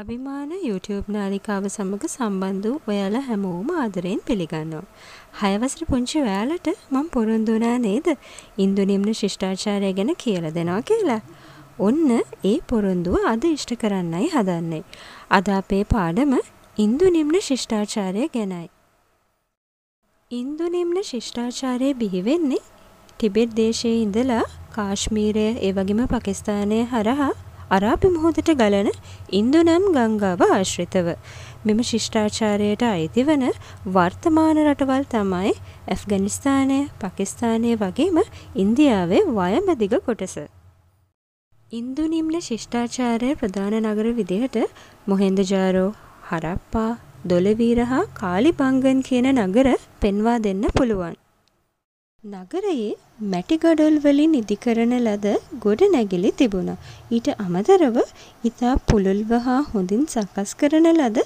අභිමාන YouTube නාලිකාව සමග සම්බන්ධ වූ ඔයාලා හැමෝම ආදරයෙන් පිළිගන්නවා. හයවසර පුංචි ඔයාලට මම පොරොන්දු වුණා නේද? ඉන්දු නිම්න ශිෂ්ටාචාරය ගැන කියලා දෙනවා කියලා. ඔන්න ඒ පොරොන්දුව අද ඉෂ්ට කරන්නයි හදන්නේ. අද අපේ පාඩම ඉන්දු නිම්න ශිෂ්ටාචාරය ගැනයි. ඉන්දු නිම්න ශිෂ්ටාචාරය බිහි වෙන්නේ ටිබෙට් දේශයේ ඉඳලා කාශ්මීරය ඒ වගේම පකිස්තානය හරහා අරාබි මුහුදට ගලන ඉන්දුනම් ගංගාව ආශ්‍රිතව. මෙම ශිෂ්ඨාචාරයට අයිතිවන වර්තමාන රටවල් තමයි ඇෆ්ගනිස්ථානය පකිස්ථානය වගේම ඉන්දියාවේ වයමදිග කොටස. ඉන්දු නිම්න ශිෂ්ඨාචාරය ප්‍රධාන නගර විදිහට මොහෙන්දජාරෝ හරප්පා දොලවීර හා කාලි බංගන් කියන නගර පෙන්වා දෙන්න පුළුවන්. නගරයේ මැටිගඩොල්වලින් ඉදිකරන ලද ගොඩනැගිලි තිබුණා. ඊට අමතරව ඉතා පුළුල්ව හා හොඳින් සකස් කරන ලද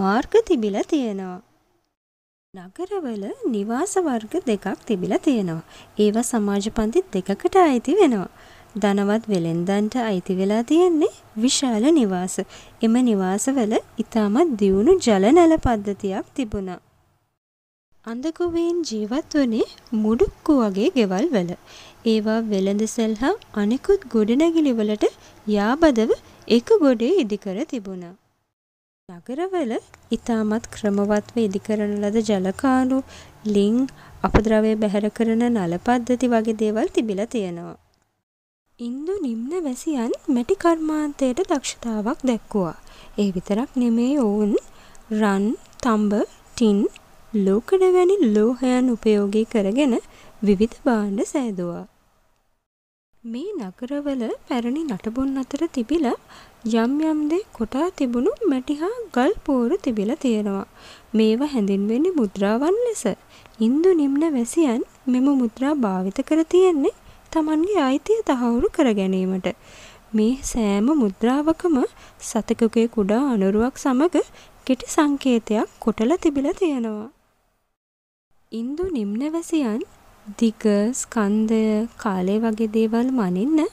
මාර්ග තිබිලා තියෙනවා. නගරවල නිවාස වර්ග දෙකක් තිබිලා තියෙනවා. ඒවා සමාජ පන්ති දෙකකට අයිති වෙනවා. ධනවත් වෙළෙන්දන්ට අයිති වෙලා තියෙන්නේ විශාල නිවාස. එම නිවාසවල ඉතාමත් දියුණු ජල නැල පද්ධතියක් තිබුණා. අඳගුවෙන් ජීවත් වනේ මුඩුක්කු වගේ ගෙවල් වල. ඒවා වෙළඳ සැල් හා අනෙකුත් ගොඩනැගිලි වලට යාබදව එක ගොඩේ ඉදිකර තිබුණා. නගරවල ඉතාමත් ක්‍රමවත්ව ඉදිකරන ලද ජලකාණු, ලිං, අපද්‍රව්‍ය බැහැර කරන නල පද්ධති වගේ දේවල් තිබිලා තියෙනවා. ඉන්දු නිම්න වැසියන් මැටි කර්මාන්තයට දක්ෂතාවක් දැක්වුවා. ඒ විතරක් නෙමේ ඔවුන් රන්, තඹ, ටින් ලෝකඩ වැනි ලෝහයන් උපයෝගී කරගෙන විවිධ භාණ්ඩ සෑදුවා. මේ නගරවල පැරණි නටබුන් අතර තිබිලා යම් යම් දේ කොටා තිබුණු මැටි හා ගල් පෝරු තිබිලා තියෙනවා. මේවා හැඳින්වෙන්නේ මුද්‍රාවන් ලෙස. ඉන්දු නිම්න වැසියන් මෙම මුද්‍රා භාවිත කර තියෙන්නේ තමන්ගේ අයිතිය තහවුරු කර ගැනීමට. මේ සෑම මුද්‍රාවකම සතකගේ කුඩා අනුරුවක් සමග කෙටි සංකේතයක් කොටල තිබිලා තියෙනවා. ඉන්දු නිම්නවැසියන් දිග, ස්කන්ධය, කාලය වගේ දේවල් මනින්න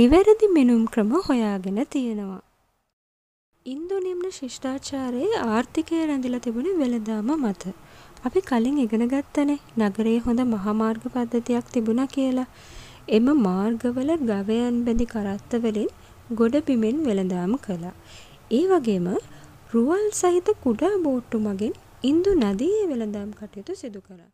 නිවැරදි මෙනුම් ක්‍රම හොයාගෙන තියෙනවා. ඉන්දු නිම්න ශිෂ්ටාචාරයේ ආර්ථිකය රැඳිලා තිබුණ වෙළඳාම මත. අපි කලින් ඉගෙන ගත්තනේ නගරයේ හොඳ මහාමාර්ග පද්ධතියක් තිබුණා කියලා. එම මාර්ගවල ගවයන් බැඳි කරත්ත වලින් ගොඩ බිමෙන් වෙළඳාම් කළා. ඒ වගේම රුවල් සහිත කුඩා බෝට්ටු මගින් ඉන්දු නදියේ වෙළඳම් කටයුතු සිදු කරා.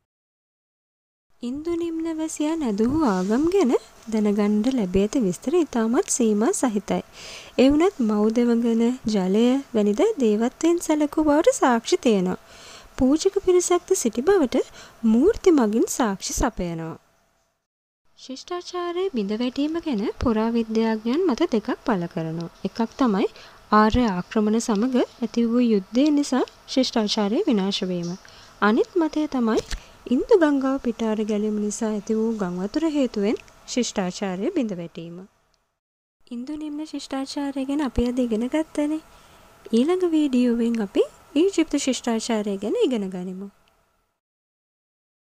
ඉන්දු නිම්නවැසියා නැදූ ආගම් ගැන දැනගණ්ඩ ලැබේ ඇති විස්තර ඉතාමත් සීම සහිතයි. එවනත් මෞදවගන ජලය වැනිද දේවත්වයෙන් සැලකු බවට සාක්ෂි තියෙනවා. පූජක පිරිසක්ද සිටි බවට මූර්ති මගින් සාක්ෂි සපයනවා. ශිෂ්ඨාචාරය බිඳවැටීම ගැන පුරාවිද්‍යාඥයන් මත දෙකක් පල කරනවා. එකක් තමයි ආර්ය ආක්‍රමණ සමග ඇති වූ යුද්ධය නිසා ශිෂ්ටාචාරය විනාශ වීම. අනිත් මතය තමයි ඉන්දු ගංගාව පිටාර ගැලීම නිසා ඇති වූ ගංවතුර හේතුවෙන් ශිෂ්ටාචාරය බිඳ වැටීම. ඉන්දු නිම්න ශිෂ්ටාචාරය ගැන අපි අද ඉගෙන ගත්තනේ. ඊළඟ වීඩියෝවෙන් අපි ඊජිප්තු ශිෂ්ටාචාරය ගැන ඉගෙන ගනිමු.